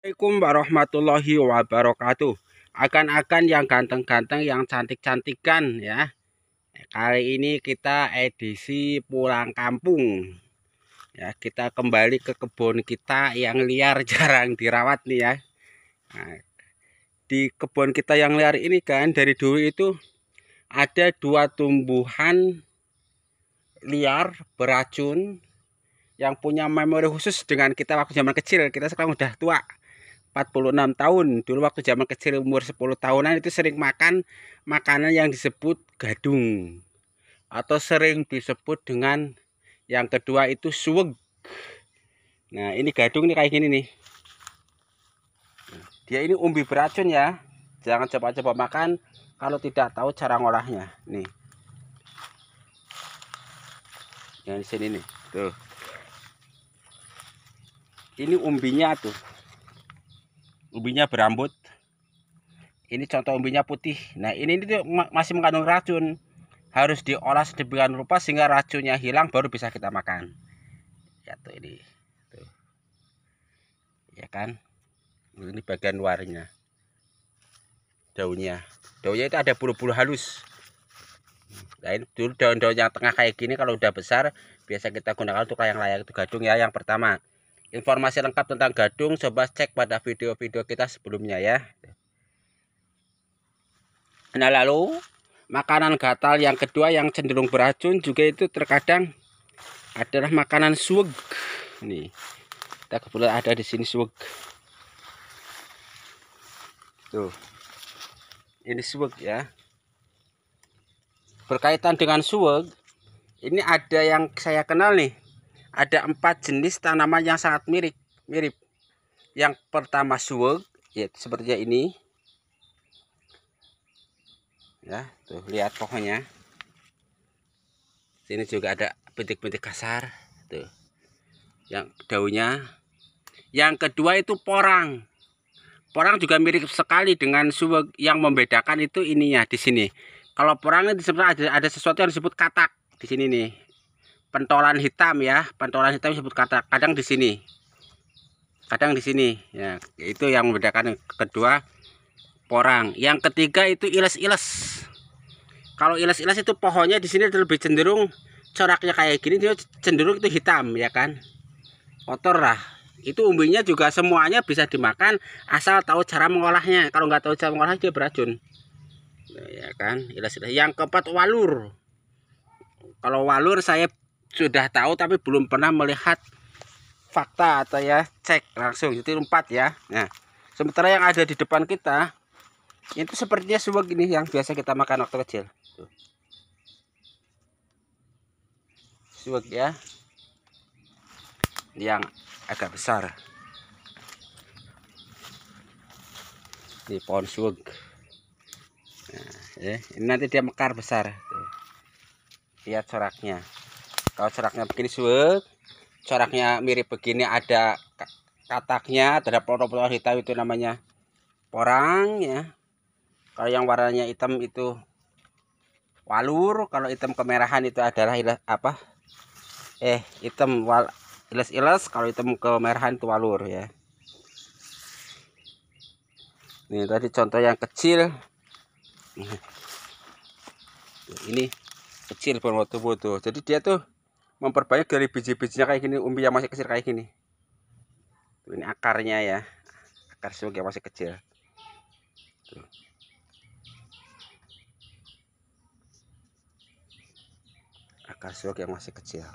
Assalamualaikum warahmatullahi wabarakatuh Akan-akan yang ganteng-ganteng yang cantik-cantikan ya Kali ini kita edisi pulang kampung Ya kita kembali ke kebun kita yang liar jarang dirawat nih ya nah, Di kebun kita yang liar ini kan dari dulu itu Ada dua tumbuhan liar beracun yang punya memori khusus dengan kita waktu zaman kecil kita sekarang udah tua 46 tahun. Dulu waktu zaman kecil umur 10 tahunan itu sering makan makanan yang disebut gadung atau sering disebut dengan yang kedua itu suweg. Nah, ini gadung nih kayak gini nih. Nah, dia ini umbi beracun ya. Jangan coba-coba makan kalau tidak tahu cara ngolahnya. Nih. Yang sini nih. Tuh. Ini umbinya tuh umbinya berambut ini contoh umbinya putih nah ini tuh masih mengandung racun harus diolah sedemikian rupa sehingga racunnya hilang baru bisa kita makan ya tuh ini tuh ya kan ini bagian luarnya daunnya daunnya itu ada bulu-bulu halus nah ini dulu daun-daun yang tengah kayak gini kalau udah besar biasa kita gunakan untuk layang-layang itu gadung ya yang pertama Informasi lengkap tentang gadung coba cek pada video-video kita sebelumnya ya. Nah lalu makanan gatal yang kedua yang cenderung beracun juga itu terkadang adalah makanan suweg. Nih kita kebetulan ada di sini suweg. Tuh ini suweg ya. Berkaitan dengan suweg ini ada yang saya kenal nih ada empat jenis tanaman yang sangat mirip mirip yang pertama suwek ya seperti ini ya tuh lihat pohonnya sini juga ada bentik-bentik kasar tuh yang daunnya yang kedua itu porang porang juga mirip sekali dengan suwek yang membedakan itu ininya di sini kalau porang ini ada, ada sesuatu yang disebut katak di sini nih pentolan hitam ya pentolan hitam disebut kata, kadang di sini kadang di sini ya itu yang membedakan kedua porang yang ketiga itu iles-iles kalau iles-iles itu pohonnya di sini lebih cenderung coraknya kayak gini dia cenderung itu hitam ya kan kotor lah itu umbinya juga semuanya bisa dimakan asal tahu cara mengolahnya kalau nggak tahu cara mengolah dia beracun ya kan iles-iles yang keempat walur kalau walur saya sudah tahu tapi belum pernah melihat fakta atau ya cek langsung itu empat ya nah sementara yang ada di depan kita itu sepertinya semua gini yang biasa kita makan waktu kecil Tuh. ya yang agak besar di pohon suwag nah, eh, ini nanti dia mekar besar lihat coraknya kalau coraknya begini suwek coraknya mirip begini ada kataknya ada pola-pola hitam itu namanya porang ya kalau yang warnanya hitam itu walur kalau hitam kemerahan itu adalah ilas apa eh hitam wal iles ilas kalau hitam kemerahan itu walur ya ini tadi contoh yang kecil ini kecil pun waktu butuh jadi dia tuh memperbanyak dari biji-bijinya kayak gini umbi yang masih kecil kayak gini tuh, ini akarnya ya akar sung yang masih kecil tuh. akar sung yang masih kecil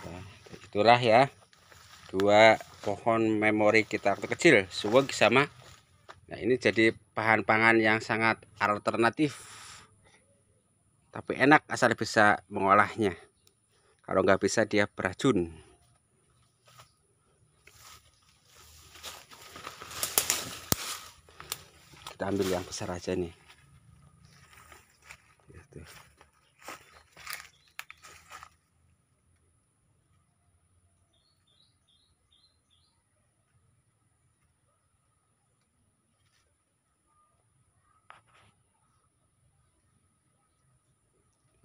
ya, itulah ya dua pohon memori kita waktu kecil suwag sama Nah, ini jadi bahan pangan yang sangat alternatif. Tapi enak asal bisa mengolahnya. Kalau nggak bisa dia beracun. Kita ambil yang besar aja nih. Gitu.